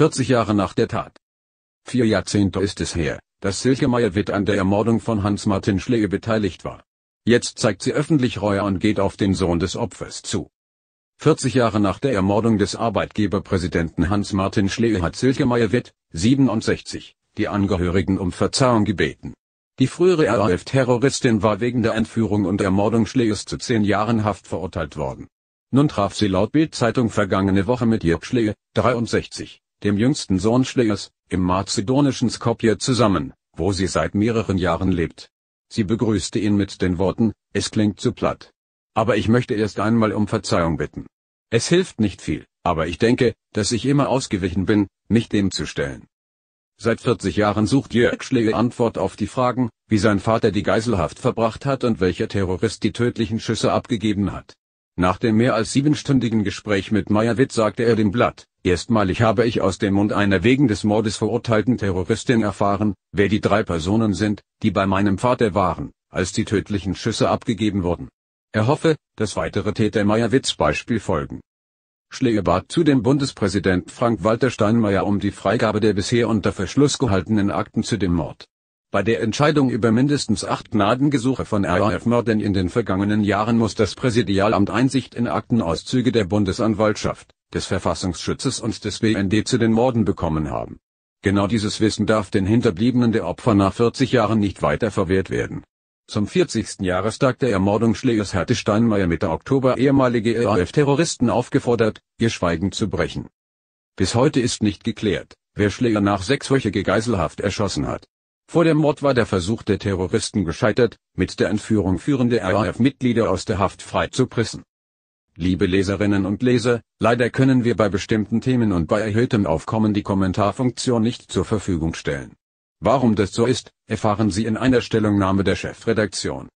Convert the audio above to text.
40 Jahre nach der Tat. Vier Jahrzehnte ist es her, dass Silke Meyerwitt an der Ermordung von Hans-Martin Schlee beteiligt war. Jetzt zeigt sie öffentlich Reue und geht auf den Sohn des Opfers zu. 40 Jahre nach der Ermordung des Arbeitgeberpräsidenten Hans-Martin Schlee hat Silke Meyerwitt, 67, die Angehörigen um Verzeihung gebeten. Die frühere RAF-Terroristin war wegen der Entführung und Ermordung Schlees zu zehn Jahren Haft verurteilt worden. Nun traf sie laut Bild-Zeitung vergangene Woche mit Jörg Schlee, 63, dem jüngsten Sohn Schleiers, im mazedonischen Skopje zusammen, wo sie seit mehreren Jahren lebt. Sie begrüßte ihn mit den Worten, es klingt zu platt. Aber ich möchte erst einmal um Verzeihung bitten. Es hilft nicht viel, aber ich denke, dass ich immer ausgewichen bin, mich dem zu stellen. Seit 40 Jahren sucht Jörg Schlegel Antwort auf die Fragen, wie sein Vater die Geiselhaft verbracht hat und welcher Terrorist die tödlichen Schüsse abgegeben hat. Nach dem mehr als siebenstündigen Gespräch mit Meyerwitz sagte er dem Blatt, erstmalig habe ich aus dem Mund einer wegen des Mordes verurteilten Terroristin erfahren, wer die drei Personen sind, die bei meinem Vater waren, als die tödlichen Schüsse abgegeben wurden. Er hoffe, dass weitere Täter Meyerwitz Beispiel folgen. Schlehe bat zudem Bundespräsident Frank-Walter Steinmeier um die Freigabe der bisher unter Verschluss gehaltenen Akten zu dem Mord. Bei der Entscheidung über mindestens acht Gnadengesuche von RAF-Mördern in den vergangenen Jahren muss das Präsidialamt Einsicht in Aktenauszüge der Bundesanwaltschaft, des Verfassungsschutzes und des BND zu den Morden bekommen haben. Genau dieses Wissen darf den Hinterbliebenen der Opfer nach 40 Jahren nicht weiter verwehrt werden. Zum 40. Jahrestag der Ermordung Schlees hatte Steinmeier Mitte Oktober ehemalige RAF-Terroristen aufgefordert, ihr Schweigen zu brechen. Bis heute ist nicht geklärt, wer Schleer nach sechswöchiger Geiselhaft erschossen hat. Vor dem Mord war der Versuch der Terroristen gescheitert, mit der Entführung führende RAF-Mitglieder aus der Haft freizupressen. Liebe Leserinnen und Leser, leider können wir bei bestimmten Themen und bei erhöhtem Aufkommen die Kommentarfunktion nicht zur Verfügung stellen. Warum das so ist, erfahren Sie in einer Stellungnahme der Chefredaktion.